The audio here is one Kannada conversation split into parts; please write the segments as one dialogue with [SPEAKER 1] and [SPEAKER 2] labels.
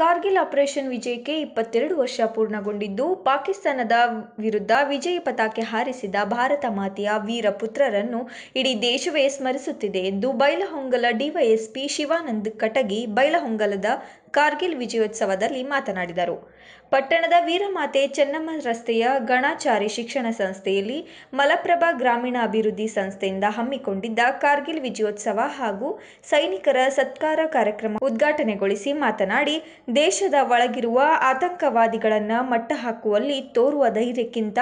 [SPEAKER 1] ಕಾರ್ಗಿಲ್ ಆಪರೇಷನ್ ವಿಜಯಕ್ಕೆ ಇಪ್ಪತ್ತೆರಡು ವರ್ಷ ಪೂರ್ಣಗೊಂಡಿದ್ದು ಪಾಕಿಸ್ತಾನದ ವಿರುದ್ಧ ವಿಜಯ ಪತಾಕೆ ಹಾರಿಸಿದ ಭಾರತ ಮಾತೆಯ ವೀರ ಪುತ್ರರನ್ನು ಇಡೀ ದೇಶವೇ ಸ್ಮರಿಸುತ್ತಿದೆ ಎಂದು ಬೈಲಹೊಂಗಲ ಡಿವೈಎಸ್ಪಿ ಶಿವಾನಂದ್ ಕಟಗಿ ಬೈಲಹೊಂಗಲದ ಕಾರ್ಗಿಲ್ ವಿಜಯೋತ್ಸವದಲ್ಲಿ ಮಾತನಾಡಿದರು ಪಟ್ಟಣದ ವೀರಮಾತೆ ಚೆನ್ನಮ್ಮ ರಸ್ತೆಯ ಗಣಾಚಾರಿ ಶಿಕ್ಷಣ ಸಂಸ್ಥೆಯಲ್ಲಿ ಮಲಪ್ರಭಾ ಗ್ರಾಮೀಣ ಅಭಿವೃದ್ಧಿ ಸಂಸ್ಥೆಯಿಂದ ಹಮ್ಮಿಕೊಂಡಿದ್ದ ಕಾರ್ಗಿಲ್ ವಿಜಯೋತ್ಸವ ಹಾಗೂ ಸೈನಿಕರ ಸತ್ಕಾರ ಕಾರ್ಯಕ್ರಮ ಉದ್ಘಾಟನೆಗೊಳಿಸಿ ಮಾತನಾಡಿ ದೇಶದ ಒಳಗಿರುವ ಆತಂಕವಾದಿಗಳನ್ನು ಮಟ್ಟಹಾಕುವಲ್ಲಿ ತೋರುವ ಧೈರ್ಯಕ್ಕಿಂತ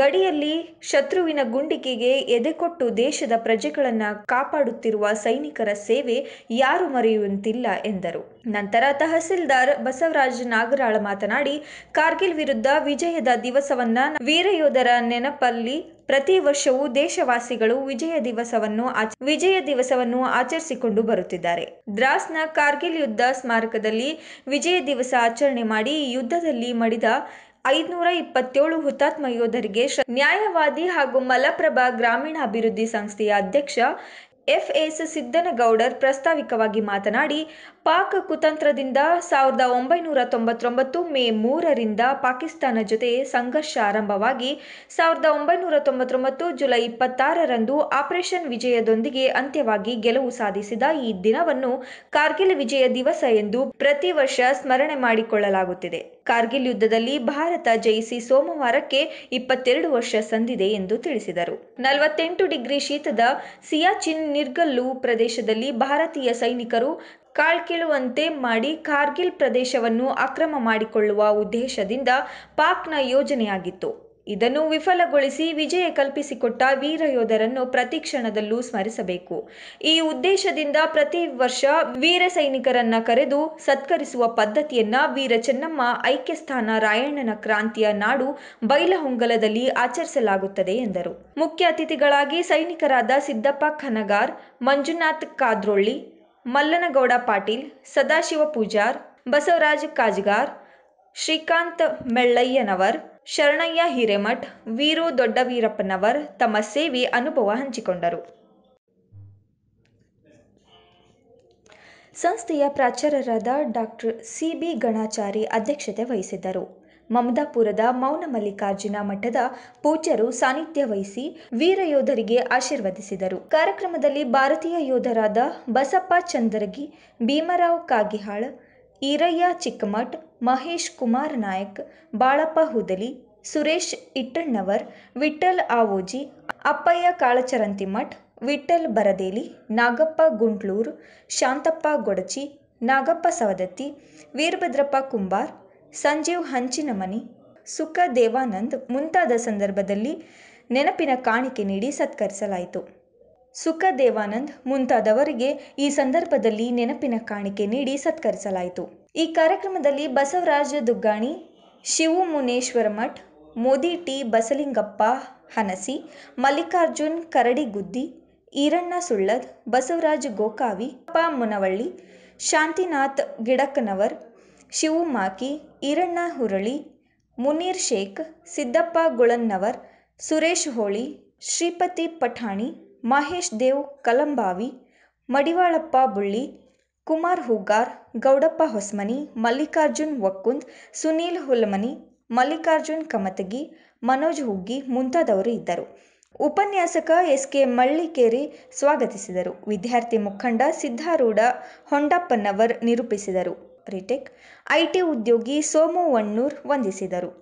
[SPEAKER 1] ಗಡಿಯಲ್ಲಿ ಶತ್ರುವಿನ ಗುಂಡಿಕೆಗೆ ಎದೆಕೊಟ್ಟು ದೇಶದ ಪ್ರಜೆಗಳನ್ನು ಕಾಪಾಡುತ್ತಿರುವ ಸೈನಿಕರ ಸೇವೆ ಯಾರು ಮರೆಯುವಂತಿಲ್ಲ ಎಂದರು ನಂತರ ತಹಸೀಲ್ದಾರ್ ಬಸವರಾಜ್ ನಾಗರಾಳ್ ಮಾತನಾಡಿ ಕಾರ್ಗಿಲ್ ವಿರುದ್ಧ ವಿಜಯದ ದಿವಸವನ್ನ ವೀರಯೋಧರ ನೆನಪಲ್ಲಿ ಪ್ರತಿ ವರ್ಷವೂ ದೇಶವಾಸಿಗಳು ವಿಜಯ ದಿವಸವನ್ನು ವಿಜಯ ದಿವಸವನ್ನು ಆಚರಿಸಿಕೊಂಡು ಬರುತ್ತಿದ್ದಾರೆ ದ್ರಾಸ್ನ ಕಾರ್ಗಿಲ್ ಯುದ್ಧ ಸ್ಮಾರಕದಲ್ಲಿ ವಿಜಯ ದಿವಸ ಆಚರಣೆ ಮಾಡಿ ಯುದ್ಧದಲ್ಲಿ ಮಡಿದ ಐದುನೂರ ಇಪ್ಪತ್ತೇಳು ಹುತಾತ್ಮ ಯೋಧರಿಗೆ ನ್ಯಾಯವಾದಿ ಹಾಗೂ ಮಲಪ್ರಭಾ ಅಭಿವೃದ್ಧಿ ಸಂಸ್ಥೆಯ ಅಧ್ಯಕ್ಷ ಎಫ್ಎಸ್ ಸಿದ್ದನಗೌಡರ್ ಪ್ರಾಸ್ತಾವಿಕವಾಗಿ ಮಾತನಾಡಿ ಪಾಕ್ ಕುತಂತ್ರದಿಂದ ಸಾವಿರದ ಒಂಬೈನೂರ ತೊಂಬತ್ತೊಂಬತ್ತು ಮೇ ಮೂರರಿಂದ ಪಾಕಿಸ್ತಾನ ಜೊತೆ ಸಂಘರ್ಷ ಆರಂಭವಾಗಿ ಸಾವಿರದ ಒಂಬೈನೂರ ತೊಂಬತ್ತೊಂಬತ್ತು ಜುಲೈ ಇಪ್ಪತ್ತಾರರಂದು ಆಪರೇಷನ್ ವಿಜಯದೊಂದಿಗೆ ಅಂತ್ಯವಾಗಿ ಗೆಲುವು ಸಾಧಿಸಿದ ಈ ದಿನವನ್ನು ಕಾರ್ಗಿಲ್ ವಿಜಯ ದಿವಸ ಎಂದು ಪ್ರತಿ ವರ್ಷ ಸ್ಮರಣೆ ಮಾಡಿಕೊಳ್ಳಲಾಗುತ್ತಿದೆ ಕಾರ್ಗಿಲ್ ಯುದ್ಧದಲ್ಲಿ ಭಾರತ ಜಯಿಸಿ ಸೋಮವಾರಕ್ಕೆ ಇಪ್ಪತ್ತೆರಡು ವರ್ಷ ಸಂದಿದೆ ಎಂದು ತಿಳಿಸಿದರು ನಲವತ್ತೆಂಟು ಡಿಗ್ರಿ ಶೀತದ ಸಿಯಾಚಿನ್ ನಿರ್ಗಲ್ಲು ಪ್ರದೇಶದಲ್ಲಿ ಭಾರತೀಯ ಸೈನಿಕರು ಕಾಲ್ಕೀಳುವಂತೆ ಮಾಡಿ ಕಾರ್ಗಿಲ್ ಪ್ರದೇಶವನ್ನು ಅಕ್ರಮ ಮಾಡಿಕೊಳ್ಳುವ ಉದ್ದೇಶದಿಂದ ಪಾಕ್ನ ಯೋಜನೆಯಾಗಿತ್ತು ಇದನ್ನು ವಿಫಲಗೊಳಿಸಿ ವಿಜಯ ಕಲ್ಪಿಸಿಕೊಟ್ಟ ಯೋಧರನ್ನು ಪ್ರತಿ ಕ್ಷಣದಲ್ಲೂ ಸ್ಮರಿಸಬೇಕು ಈ ಉದ್ದೇಶದಿಂದ ಪ್ರತಿ ವರ್ಷ ವೀರ ಸೈನಿಕರನ್ನ ಕರೆದು ಸತ್ಕರಿಸುವ ಪದ್ಧತಿಯನ್ನ ವೀರ ಚೆನ್ನಮ್ಮ ಐಕ್ಯಸ್ಥಾನ ರಾಯಣ್ಣನ ಕ್ರಾಂತಿಯ ನಾಡು ಬೈಲಹೊಂಗಲದಲ್ಲಿ ಆಚರಿಸಲಾಗುತ್ತದೆ ಎಂದರು ಮುಖ್ಯ ಅತಿಥಿಗಳಾಗಿ ಸೈನಿಕರಾದ ಸಿದ್ದಪ್ಪ ಖನಗಾರ್ ಮಂಜುನಾಥ್ ಕಾದ್ರೊಳ್ಳಿ ಮಲ್ಲನಗೌಡ ಪಾಟೀಲ್ ಸದಾಶಿವ ಪೂಜಾರ್ ಬಸವರಾಜ ಕಾಜ್ಗಾರ್ ಶ್ರೀಕಾಂತ ಮೆಳ್ಳಯ್ಯನವರ್ ಶರಣಯ್ಯ ಹಿರೇಮಠ್ ವೀರು ದೊಡ್ಡವೀರಪ್ಪನವರ್ ತಮ್ಮ ಸೇವೆ ಅನುಭವ ಹಂಚಿಕೊಂಡರು ಸಂಸ್ಥೆಯ ಪ್ರಾಚಾರ್ಯರಾದ ಡಾಕ್ಟರ್ ಸಿ ಬಿ ಗಣಾಚಾರಿ ಅಧ್ಯಕ್ಷತೆ ವಹಿಸಿದ್ದರು ಮಮದಾಪುರದ ಮೌನ ಮಲ್ಲಿಕಾರ್ಜುನ ಮಠದ ಪೂಜ್ಯರು ಸಾನ್ನಿಧ್ಯ ವಹಿಸಿ ವೀರ ಯೋಧರಿಗೆ ಆಶೀರ್ವದಿಸಿದರು ಕಾರ್ಯಕ್ರಮದಲ್ಲಿ ಭಾರತೀಯ ಯೋಧರಾದ ಬಸಪ್ಪ ಚಂದರಗಿ ಭೀಮರಾವ್ ಕಾಗಿಹಾಳ ಈರಯ್ಯ ಚಿಕ್ಕಮಠ್ ಮಹೇಶ್ ಕುಮಾರ್ ನಾಯಕ್ ಬಾಳಪ್ಪ ಹುದಲಿ ಸುರೇಶ್ ಇಟ್ಟಣ್ಣವರ್ ವಿಠಲ್ ಆವೋಜಿ ಅಪ್ಪಯ್ಯ ಕಾಳಚರಂತಿಮಠ್ ವಿಠಲ್ ಬರದೇಲಿ ನಾಗಪ್ಪ ಗುಂಟ್ಲೂರ್ ಶಾಂತಪ್ಪ ಗೊಡಚಿ ನಾಗಪ್ಪ ಸವದತ್ತಿ ವೀರಭದ್ರಪ್ಪ ಕುಂಬಾರ್ ಸಂಜೀವ್ ಹಂಚಿನಮನಿ ಸುಖ ದೇವಾನಂದ್ ಮುಂತಾದ ಸಂದರ್ಭದಲ್ಲಿ ನೆನಪಿನ ಕಾಣಿಕೆ ನೀಡಿ ಸತ್ಕರಿಸಲಾಯಿತು ಸುಖ ದೇವಾನಂದ್ ಮುಂತಾದವರಿಗೆ ಈ ಸಂದರ್ಭದಲ್ಲಿ ನೆನಪಿನ ಕಾಣಿಕೆ ನೀಡಿ ಸತ್ಕರಿಸಲಾಯಿತು ಈ ಕಾರ್ಯಕ್ರಮದಲ್ಲಿ ಬಸವರಾಜ ದುಗ್ಗಾಣಿ ಶಿವು ಮುನೇಶ್ವರ ಮಠ್ ಮೋದಿ ಟಿ ಬಸಲಿಂಗಪ್ಪ ಹನಸಿ ಮಲ್ಲಿಕಾರ್ಜುನ್ ಕರಡಿಗುದ್ದಿ ಈರಣ್ಣ ಸುಳ್ಳದ್ ಬಸವರಾಜ್ ಗೋಕಾವಿ ಅಪ್ಪ ಮುನವಳ್ಳಿ ಶಾಂತಿನಾಥ್ ಗಿಡಕ್ಕನವರ್ ಶಿವು ಮಾಕಿ ಈರಣ್ಣ ಹುರಳಿ ಮುನೀರ್ ಶೇಖ್ ಸಿದ್ದಪ್ಪ ಗುಳನ್ನವರ್ ಸುರೇಶ್ ಹೋಳಿ ಶ್ರೀಪತಿ ಪಠಾಣಿ ಮಹೇಶ್ ದೇವ್ ಕಲಂಬಾವಿ ಮಡಿವಾಳಪ್ಪ ಬುಳ್ಳಿ ಕುಮಾರ್ ಹೂಗಾರ್ ಗೌಡಪ್ಪ ಹೊಸ್ಮನಿ ಮಲ್ಲಿಕಾರ್ಜುನ್ ವಕ್ಕುಂದ್ ಸುನೀಲ್ ಹುಲ್ಮನಿ ಮಲ್ಲಿಕಾರ್ಜುನ್ ಕಮತಗಿ ಮನೋಜ್ ಹುಗ್ಗಿ ಮುಂತಾದವರು ಇದ್ದರು ಉಪನ್ಯಾಸಕ ಎಸ್ ಕೆ ಮಳ್ಳಿಕೇರಿ ಸ್ವಾಗತಿಸಿದರು ವಿದ್ಯಾರ್ಥಿ ಮುಖಂಡ ಸಿದ್ಧಾರೂಢ ಹೊಂಡಪ್ಪನವರ್ ನಿರೂಪಿಸಿದರು ಕ್ರಿಟಿಕ್ ಐಟಿ ಉದ್ಯೋಗಿ ಸೋಮು ವಣ್ಣೂರ್ ವಂದಿಸಿದರು